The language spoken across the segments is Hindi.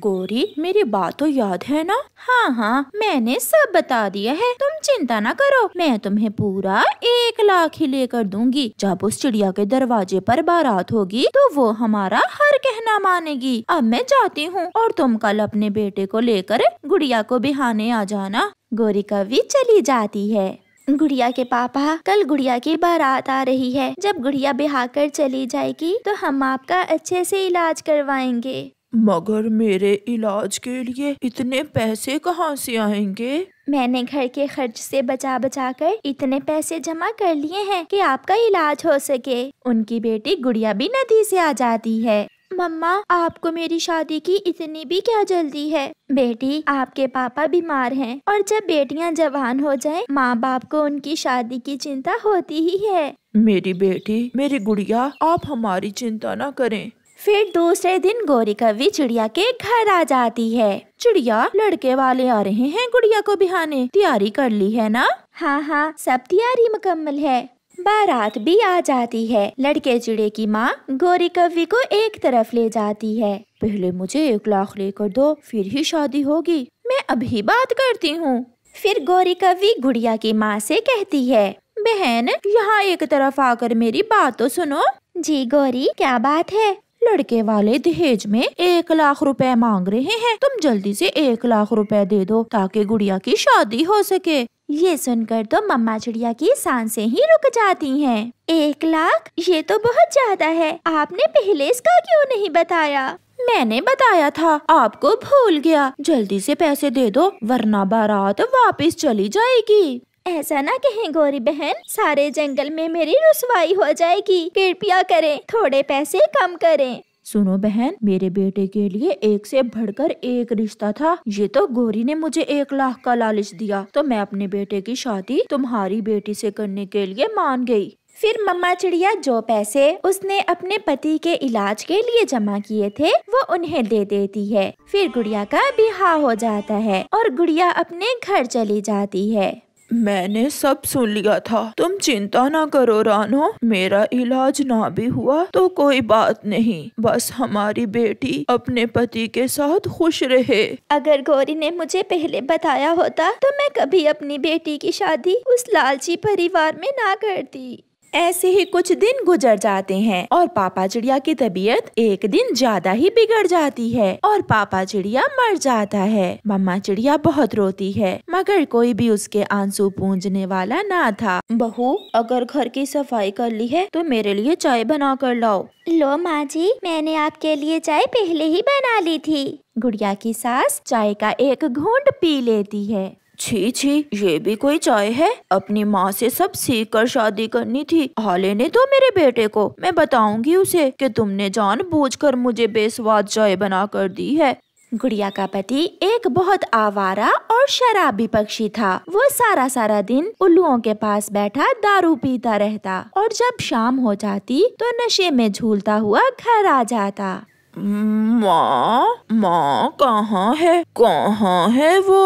गोरी मेरी बात तो याद है ना हाँ हाँ मैंने सब बता दिया है तुम चिंता ना करो मैं तुम्हें पूरा एक लाख ही लेकर दूंगी जब उस चिड़िया के दरवाजे पर बारात होगी तो वो हमारा हर कहना मानेगी अब मैं जाती हूँ और तुम कल अपने बेटे को लेकर गुड़िया को बिहाने आ जाना गोरी कवि चली जाती है गुड़िया के पापा कल गुड़िया की बारात आ रही है जब गुड़िया बिहाकर चली जाएगी तो हम आपका अच्छे से इलाज करवाएंगे मगर मेरे इलाज के लिए इतने पैसे कहाँ से आएंगे मैंने घर के खर्च से बचा बचा कर इतने पैसे जमा कर लिए हैं कि आपका इलाज हो सके उनकी बेटी गुड़िया भी नदी से आ जाती है मम्मा आपको मेरी शादी की इतनी भी क्या जल्दी है बेटी आपके पापा बीमार हैं और जब बेटियां जवान हो जाएं माँ बाप को उनकी शादी की चिंता होती ही है मेरी बेटी मेरी गुड़िया आप हमारी चिंता ना करें फिर दूसरे दिन गौरी कवि चिड़िया के घर आ जाती है चिड़िया लड़के वाले आ रहे हैं गुड़िया को बिहाने तैयारी कर ली है ना हाँ हाँ सब तैयारी मुकम्मल है बारात भी आ जाती है लड़के चिड़े की माँ गौरी कवि को एक तरफ ले जाती है पहले मुझे एक लाख लेकर दो फिर ही शादी होगी मैं अभी बात करती हूँ फिर गौरी कवि गुड़िया की माँ से कहती है बहन यहाँ एक तरफ आकर मेरी बात तो सुनो जी गौरी क्या बात है लड़के वाले दहेज में एक लाख रुपए मांग रहे हैं तुम जल्दी से एक लाख रुपए दे दो ताकि गुड़िया की शादी हो सके ये सुनकर तो मम्मा चिड़िया की सांसें ही रुक जाती हैं। एक लाख ये तो बहुत ज्यादा है आपने पहले इसका क्यों नहीं बताया मैंने बताया था आपको भूल गया जल्दी से पैसे दे दो वरना बारात वापस चली जाएगी ऐसा ना कहें गौरी बहन सारे जंगल में मेरी रसवाई हो जाएगी कृपया करें थोड़े पैसे कम करें सुनो बहन मेरे बेटे के लिए एक से बढ़कर एक रिश्ता था ये तो गौरी ने मुझे एक लाख का लालच दिया तो मैं अपने बेटे की शादी तुम्हारी बेटी से करने के लिए मान गई फिर मम्मा चिड़िया जो पैसे उसने अपने पति के इलाज के लिए जमा किए थे वो उन्हें दे देती है फिर गुड़िया का बिहा हो जाता है और गुड़िया अपने घर चली जाती है मैंने सब सुन लिया था तुम चिंता ना करो रानो मेरा इलाज ना भी हुआ तो कोई बात नहीं बस हमारी बेटी अपने पति के साथ खुश रहे अगर गौरी ने मुझे पहले बताया होता तो मैं कभी अपनी बेटी की शादी उस लालची परिवार में ना करती ऐसे ही कुछ दिन गुजर जाते हैं और पापा चिड़िया की तबीयत एक दिन ज्यादा ही बिगड़ जाती है और पापा चिड़िया मर जाता है मम्मा चिड़िया बहुत रोती है मगर कोई भी उसके आंसू पूंजने वाला ना था बहू अगर घर की सफाई कर ली है तो मेरे लिए चाय बना कर लाओ लो माँ जी मैंने आपके लिए चाय पहले ही बना ली थी गुड़िया की सास चाय का एक घूंट पी लेती है छी छी ये भी कोई चाय है अपनी माँ से सब सीख कर शादी करनी थी आ लेने दो मेरे बेटे को मैं बताऊंगी उसे कि तुमने जान बूझ कर मुझे बेस्वाद चाय बना कर दी है गुड़िया का पति एक बहुत आवारा और शराबी पक्षी था वो सारा सारा दिन उल्लुओं के पास बैठा दारू पीता रहता और जब शाम हो जाती तो नशे में झूलता हुआ घर आ जाता माँ माँ कहाँ है कहाँ है वो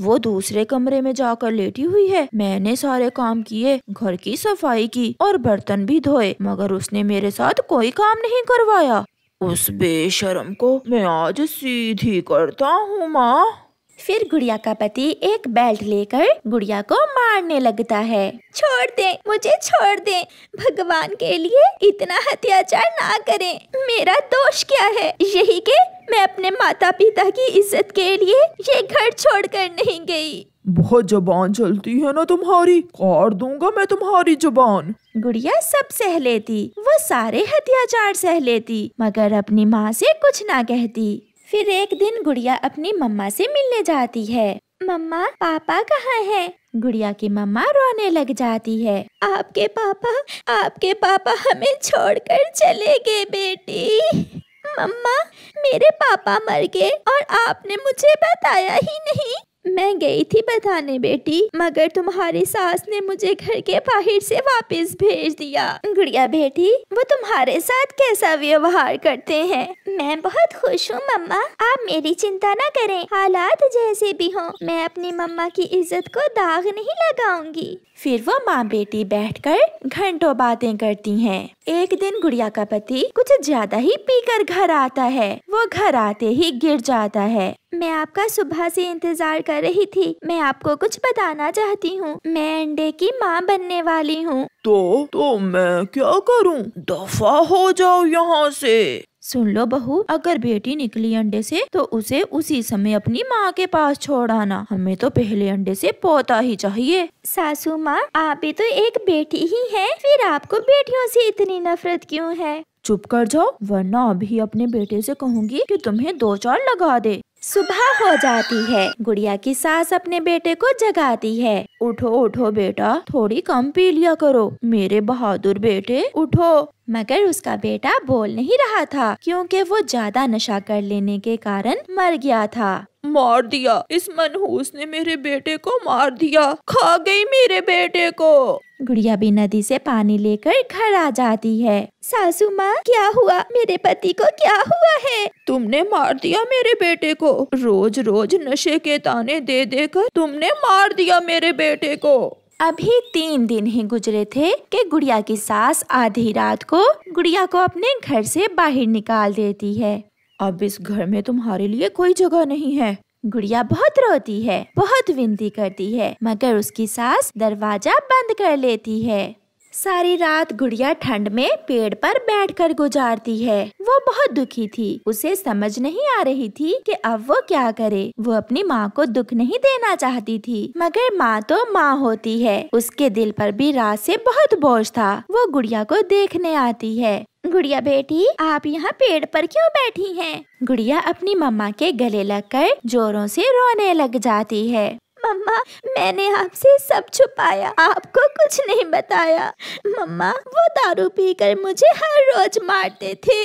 वो दूसरे कमरे में जाकर लेटी हुई है मैंने सारे काम किए घर की सफाई की और बर्तन भी धोए मगर उसने मेरे साथ कोई काम नहीं करवाया उस बेशरम को मैं आज सीधी करता हूँ माँ फिर गुड़िया का पति एक बेल्ट लेकर गुड़िया को मारने लगता है छोड़ दे मुझे छोड़ दे भगवान के लिए इतना अत्याचार ना करें मेरा दोष क्या है यही के मैं अपने माता पिता की इज्जत के लिए ये घर छोड़कर नहीं गई बहुत जबान चलती है ना तुम्हारी काट दूंगा मैं तुम्हारी जबान गुड़िया सब सह लेती वो सारे हत्याचार सह लेती मगर अपनी माँ से कुछ ना कहती फिर एक दिन गुड़िया अपनी मम्मा से मिलने जाती है मम्मा पापा कहाँ हैं? गुड़िया की मम्मा रोने लग जाती है आपके पापा आपके पापा हमें छोड़कर चले गए बेटी मम्मा मेरे पापा मर गए और आपने मुझे बताया ही नहीं मैं गई थी बताने बेटी मगर तुम्हारी सास ने मुझे घर के बाहर से वापस भेज दिया गुड़िया बेटी वो तुम्हारे साथ कैसा व्यवहार करते हैं मैं बहुत खुश हूँ मम्मा आप मेरी चिंता ना करें हालात जैसे भी हों मैं अपनी मम्मा की इज्जत को दाग नहीं लगाऊंगी फिर वो माँ बेटी बैठकर घंटों बातें करती हैं। एक दिन गुड़िया का पति कुछ ज्यादा ही पीकर घर आता है वो घर आते ही गिर जाता है मैं आपका सुबह से इंतजार कर रही थी मैं आपको कुछ बताना चाहती हूँ मैं अंडे की माँ बनने वाली हूँ तो तो मैं क्या करूँ दफा हो जाओ यहाँ से सुन लो बहू अगर बेटी निकली अंडे से तो उसे उसी समय अपनी माँ के पास छोड़ आना हमें तो पहले अंडे से पोता ही चाहिए सासू माँ आप भी तो एक बेटी ही हैं फिर आपको बेटियों से इतनी नफरत क्यों है चुप कर जाओ वरना अभी अपने बेटे से कहूँगी कि तुम्हें दो चार लगा दे सुबह हो जाती है गुड़िया की सास अपने बेटे को जगाती है उठो उठो बेटा थोड़ी कम पी लिया करो मेरे बहादुर बेटे उठो मगर उसका बेटा बोल नहीं रहा था क्योंकि वो ज्यादा नशा कर लेने के कारण मर गया था मार दिया इस मनहूस ने मेरे बेटे को मार दिया खा गई मेरे बेटे को गुड़िया भी नदी से पानी लेकर घर आ जाती है सासू माँ क्या हुआ मेरे पति को क्या हुआ है तुमने मार दिया मेरे बेटे को रोज रोज नशे के ताने दे देकर तुमने मार दिया मेरे बेटे को अभी तीन दिन ही गुजरे थे कि गुड़िया की सास आधी रात को गुड़िया को अपने घर से बाहर निकाल देती है अब इस घर में तुम्हारे लिए कोई जगह नहीं है गुड़िया बहुत रोती है बहुत विनती करती है मगर उसकी सास दरवाजा बंद कर लेती है सारी रात गुड़िया ठंड में पेड़ पर बैठकर गुजारती है वो बहुत दुखी थी उसे समझ नहीं आ रही थी कि अब वो क्या करे वो अपनी माँ को दुख नहीं देना चाहती थी मगर माँ तो माँ होती है उसके दिल पर भी रात से बहुत बोझ था वो गुड़िया को देखने आती है गुड़िया बेटी आप यहाँ पेड़ पर क्यों बैठी हैं? गुड़िया अपनी मम्मा के गले लगकर जोरों से रोने लग जाती है मम्मा मैंने आपसे सब छुपाया आपको कुछ नहीं बताया मम्मा वो दारू पीकर मुझे हर रोज मारते थे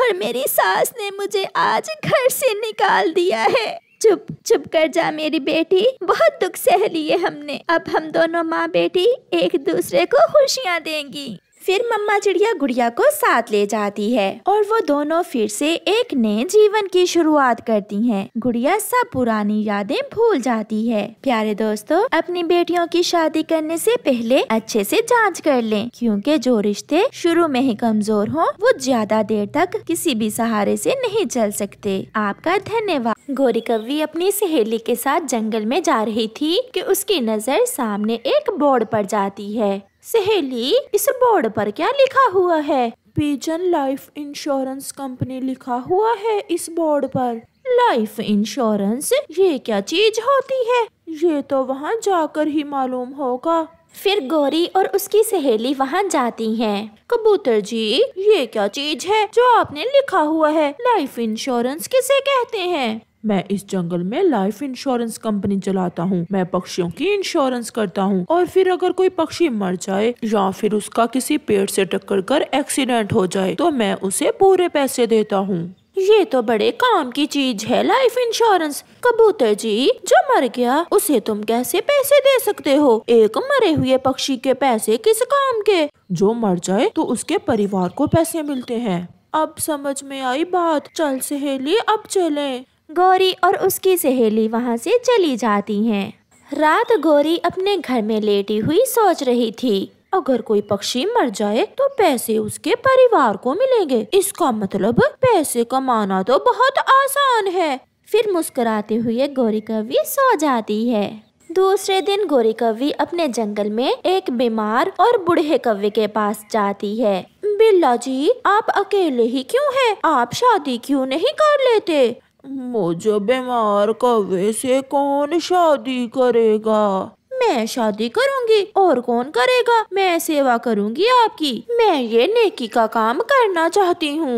और मेरी सास ने मुझे आज घर से निकाल दिया है चुप चुप कर जा मेरी बेटी बहुत दुख सह लिए हमने अब हम दोनों माँ बेटी एक दूसरे को खुशियाँ देंगी फिर मम्मा चिड़िया गुड़िया को साथ ले जाती है और वो दोनों फिर से एक नए जीवन की शुरुआत करती हैं। गुड़िया सब पुरानी यादें भूल जाती है प्यारे दोस्तों अपनी बेटियों की शादी करने से पहले अच्छे से जांच कर लें क्योंकि जो रिश्ते शुरू में ही कमजोर हों वो ज्यादा देर तक किसी भी सहारे से नहीं चल सकते आपका धन्यवाद गोरी कवि अपनी सहेली के साथ जंगल में जा रही थी कि उसकी नजर सामने एक बोर्ड पर जाती है सहेली इस बोर्ड पर क्या लिखा हुआ है बीजन लाइफ इंश्योरेंस कंपनी लिखा हुआ है इस बोर्ड पर लाइफ इंश्योरेंस ये क्या चीज होती है ये तो वहाँ जाकर ही मालूम होगा फिर गौरी और उसकी सहेली वहाँ जाती हैं। कबूतर जी ये क्या चीज है जो आपने लिखा हुआ है लाइफ इंश्योरेंस किसे कहते हैं मैं इस जंगल में लाइफ इंश्योरेंस कंपनी चलाता हूँ मैं पक्षियों की इंश्योरेंस करता हूँ और फिर अगर कोई पक्षी मर जाए या फिर उसका किसी पेड़ से टक्कर कर एक्सीडेंट हो जाए तो मैं उसे पूरे पैसे देता हूँ ये तो बड़े काम की चीज है लाइफ इंश्योरेंस कबूतर जी जो मर गया उसे तुम कैसे पैसे दे सकते हो एक मरे हुए पक्षी के पैसे किस काम के जो मर जाए तो उसके परिवार को पैसे मिलते हैं अब समझ में आई बात चल सहेली अब चले गौरी और उसकी सहेली वहाँ से चली जाती हैं। रात गौरी अपने घर में लेटी हुई सोच रही थी अगर कोई पक्षी मर जाए तो पैसे उसके परिवार को मिलेंगे इसका मतलब पैसे कमाना तो बहुत आसान है फिर मुस्कुराते हुए गौरी कवि सो जाती है दूसरे दिन गौरी कवि अपने जंगल में एक बीमार और बूढ़े कव्य के पास जाती है बिल्ला जी आप अकेले ही क्यों हैं? आप शादी क्यों नहीं कर लेते मुझे बीमार कव्य से कौन शादी करेगा मैं शादी करूंगी और कौन करेगा मैं सेवा करूंगी आपकी मैं ये नेकी का काम करना चाहती हूँ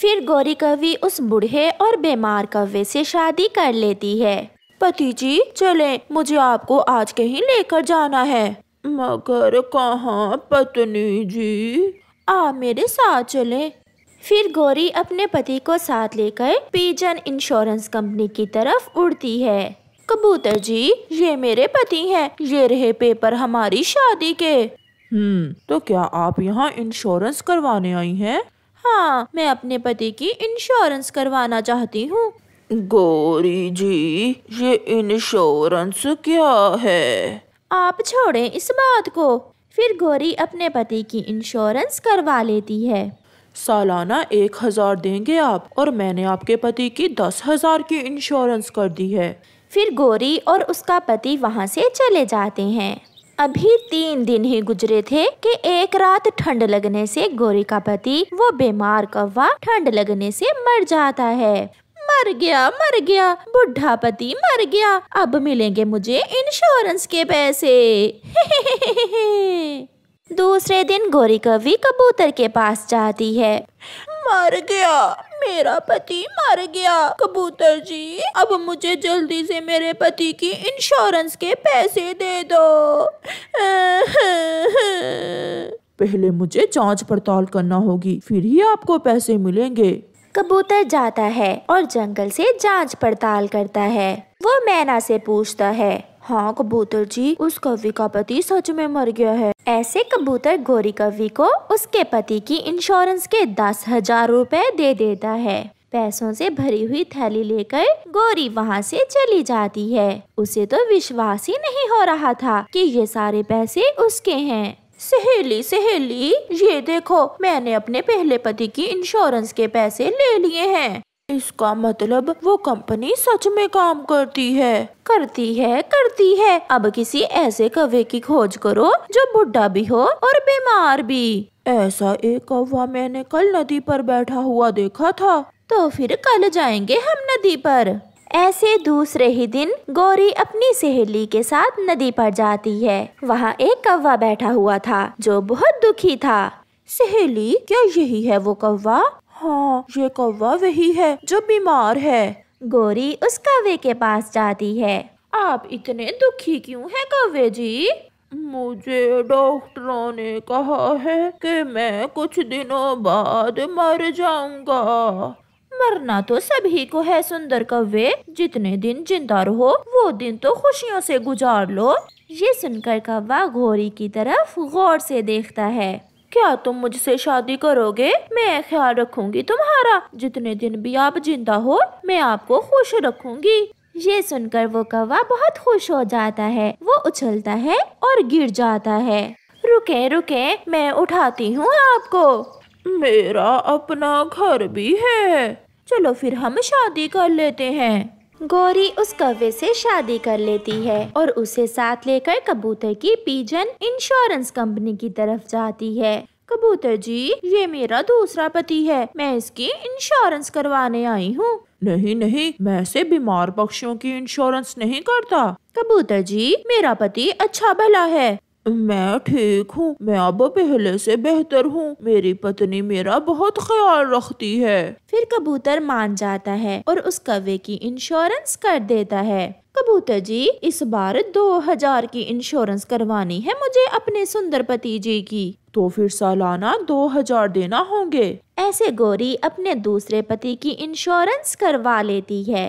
फिर गौरी कवि उस बूढ़े और बीमार कव्वे से शादी कर लेती है पति जी चले मुझे आपको आज कहीं लेकर जाना है मगर कहा पत्नी जी आप मेरे साथ चले फिर गौरी अपने पति को साथ लेकर पीजन इंश्योरेंस कंपनी की तरफ उड़ती है कबूतर जी ये मेरे पति हैं ये रहे पेपर हमारी शादी के हम्म तो क्या आप यहाँ इंश्योरेंस करवाने आई हैं हाँ मैं अपने पति की इंश्योरेंस करवाना चाहती हूँ गौरी जी ये इंश्योरेंस क्या है आप छोड़े इस बात को फिर गौरी अपने पति की इंश्योरेंस करवा लेती है सालाना एक हजार देंगे आप और मैंने आपके पति की दस हजार की इंश्योरेंस कर दी है फिर गौरी और उसका पति वहाँ से चले जाते हैं अभी तीन दिन ही गुजरे थे कि एक रात ठंड लगने से गौरी का पति वो बीमार कौवा ठंड लगने से मर जाता है मर गया मर गया बुढ़ा पति मर गया अब मिलेंगे मुझे इंश्योरेंस के पैसे दूसरे दिन गौरी कवि कबूतर के पास जाती है मर गया मेरा पति मर गया कबूतर जी अब मुझे जल्दी से मेरे पति की इंश्योरेंस के पैसे दे दो पहले मुझे जांच पड़ताल करना होगी फिर ही आपको पैसे मिलेंगे कबूतर जाता है और जंगल से जांच पड़ताल करता है वो मैना से पूछता है हाँ कबूतर जी उस कवि का पति सच में मर गया है ऐसे कबूतर गोरी कवि को उसके पति की इंश्योरेंस के दस हजार रूपए दे देता है पैसों से भरी हुई थैली लेकर गोरी वहाँ से चली जाती है उसे तो विश्वास ही नहीं हो रहा था कि ये सारे पैसे उसके हैं सहेली सहेली ये देखो मैंने अपने पहले पति की इंश्योरेंस के पैसे ले लिए हैं इसका मतलब वो कंपनी सच में काम करती है करती है करती है अब किसी ऐसे कवे की खोज करो जो बुढ़ा भी हो और बीमार भी ऐसा एक कौवा मैंने कल नदी पर बैठा हुआ देखा था तो फिर कल जाएंगे हम नदी पर ऐसे दूसरे ही दिन गौरी अपनी सहेली के साथ नदी पर जाती है वहाँ एक कौवा बैठा हुआ था जो बहुत दुखी था सहेली क्या यही है वो कौवा हाँ ये कौवा वही है जो बीमार है गोरी उस कौवे के पास जाती है आप इतने दुखी क्यों हैं कौवे जी मुझे डॉक्टरों ने कहा है कि मैं कुछ दिनों बाद मर जाऊंगा मरना तो सभी को है सुंदर कौवे जितने दिन जिंदा रहो वो दिन तो खुशियों से गुजार लो ये सुनकर कौवा घोरी की तरफ गौर से देखता है क्या तुम मुझसे शादी करोगे मैं ख्याल रखूंगी तुम्हारा जितने दिन भी आप जिंदा हो मैं आपको खुश रखूंगी ये सुनकर वो कौवा बहुत खुश हो जाता है वो उछलता है और गिर जाता है रुके रुके मैं उठाती हूँ आपको मेरा अपना घर भी है चलो फिर हम शादी कर लेते हैं गौरी उस कवे से शादी कर लेती है और उसे साथ लेकर कबूतर की पीजन इंश्योरेंस कंपनी की तरफ जाती है कबूतर जी ये मेरा दूसरा पति है मैं इसकी इंश्योरेंस करवाने आई हूँ नहीं नहीं मैं ऐसे बीमार पक्षियों की इंश्योरेंस नहीं करता कबूतर जी मेरा पति अच्छा भला है मैं ठीक हूँ मैं अब पहले से बेहतर हूँ मेरी पत्नी मेरा बहुत ख्याल रखती है फिर कबूतर मान जाता है और उस कवे की इंश्योरेंस कर देता है कबूतर जी इस बार दो हजार की इंश्योरेंस करवानी है मुझे अपने सुंदर पति जी की तो फिर सालाना दो हजार देना होंगे ऐसे गोरी अपने दूसरे पति की इंश्योरेंस करवा लेती है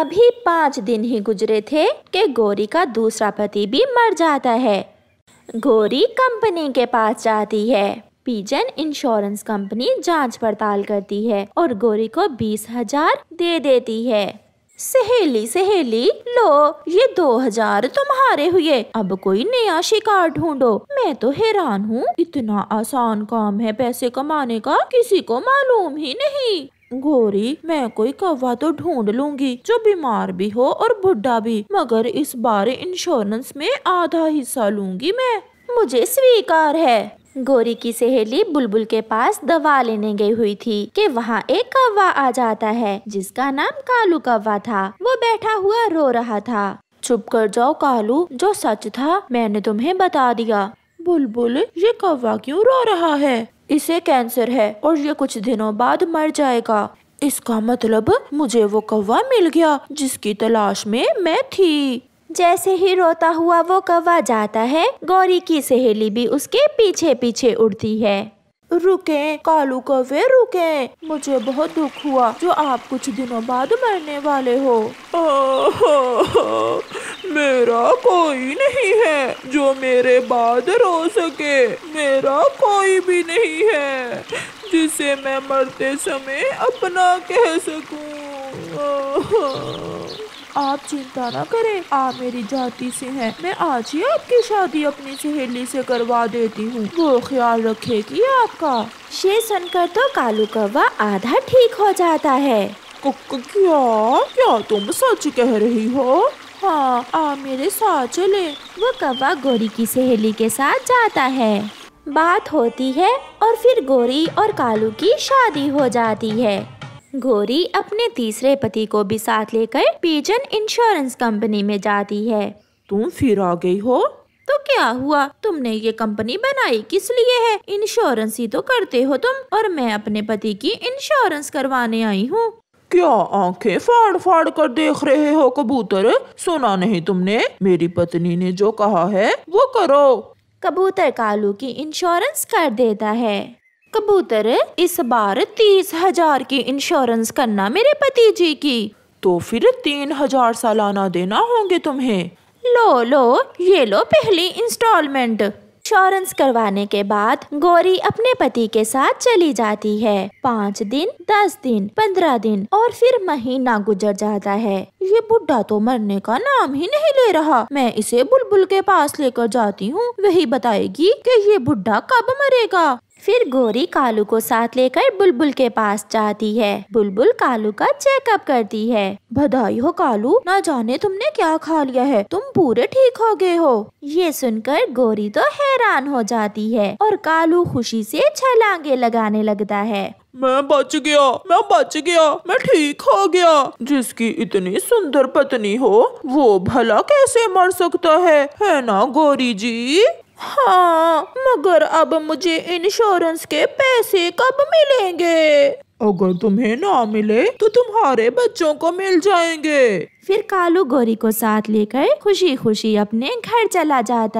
अभी पाँच दिन ही गुजरे थे कि गोरी का दूसरा पति भी मर जाता है गोरी कंपनी के पास जाती है पीजन इंश्योरेंस कंपनी जांच पड़ताल करती है और गोरी को बीस हजार दे देती है सहेली सहेली लो ये दो हजार तुम्हारे हुए अब कोई नया शिकार ढूंढो मैं तो हैरान हूँ इतना आसान काम है पैसे कमाने का किसी को मालूम ही नहीं गोरी मैं कोई कौवा तो ढूंढ लूंगी जो बीमार भी हो और बुढ़ा भी मगर इस बार इंश्योरेंस में आधा हिस्सा लूंगी मैं मुझे स्वीकार है गोरी की सहेली बुलबुल के पास दवा लेने गई हुई थी कि वहाँ एक कौवा आ जाता है जिसका नाम कालू कौवा था वो बैठा हुआ रो रहा था चुप कर जाओ कालू जो सच था मैंने तुम्हें बता दिया बुलबुल ये कौवा क्यों रो रहा है इसे कैंसर है और ये कुछ दिनों बाद मर जाएगा इसका मतलब मुझे वो कौवा मिल गया जिसकी तलाश में मैं थी जैसे ही रोता हुआ वो कौवा जाता है गौरी की सहेली भी उसके पीछे पीछे उड़ती है रुके कालू कवे रुके मुझे बहुत दुख हुआ जो आप कुछ दिनों बाद मरने वाले हो ओहो मेरा कोई नहीं है जो मेरे बाद रो सके मेरा कोई भी नहीं है जिसे मैं मरते समय अपना कह सकूं आप चिंता ना करें आप मेरी जाति से हैं मैं आज ही आपकी शादी अपनी सहेली से करवा देती हूँ वो ख्याल रखेगी आपका शेर सुनकर तो कालू कौवा आधा ठीक हो जाता है क्या क्या तुम सच कह रही हो हाँ आप मेरे साथ चले वो कौवा गोरी की सहेली के साथ जाता है बात होती है और फिर गोरी और कालू की शादी हो जाती है गोरी अपने तीसरे पति को भी साथ लेकर पीजन इंश्योरेंस कंपनी में जाती है तुम फिर आ गई हो तो क्या हुआ तुमने ये कंपनी बनाई किस लिए है इंश्योरेंस ही तो करते हो तुम और मैं अपने पति की इंश्योरेंस करवाने आई हूँ क्या आंखें फाड़ फाड़ कर देख रहे हो कबूतर सुना नहीं तुमने मेरी पत्नी ने जो कहा है वो करो कबूतर कालू की इंश्योरेंस कर देता है कबूतर इस बार तीस हजार की इंश्योरेंस करना मेरे पति जी की तो फिर तीन हजार सालाना देना होंगे तुम्हें लो लो ये लो पहली इंस्टॉलमेंट इंश्योरेंस करवाने के बाद गौरी अपने पति के साथ चली जाती है पाँच दिन दस दिन पंद्रह दिन और फिर महीना गुजर जाता है ये बुढ़ा तो मरने का नाम ही नहीं ले रहा मैं इसे बुलबुल के पास लेकर जाती हूँ वही बताएगी कि ये बुढ़ा कब मरेगा फिर गोरी कालू को साथ लेकर बुलबुल के पास जाती है बुलबुल कालू का चेकअप करती है बधाई हो कालू ना जाने तुमने क्या खा लिया है तुम पूरे ठीक हो गए हो ये सुनकर गोरी तो हैरान हो जाती है और कालू खुशी से छलांगे लगाने लगता है मैं बच गया मैं बच गया मैं ठीक हो गया जिसकी इतनी सुंदर पत्नी हो वो भला कैसे मर सकता है है ना गोरी जी हाँ मगर अब मुझे इंश्योरेंस के पैसे कब मिलेंगे अगर तुम्हें ना मिले तो तुम्हारे बच्चों को मिल जाएंगे फिर कालू गोरी को साथ लेकर खुशी खुशी अपने घर चला जाता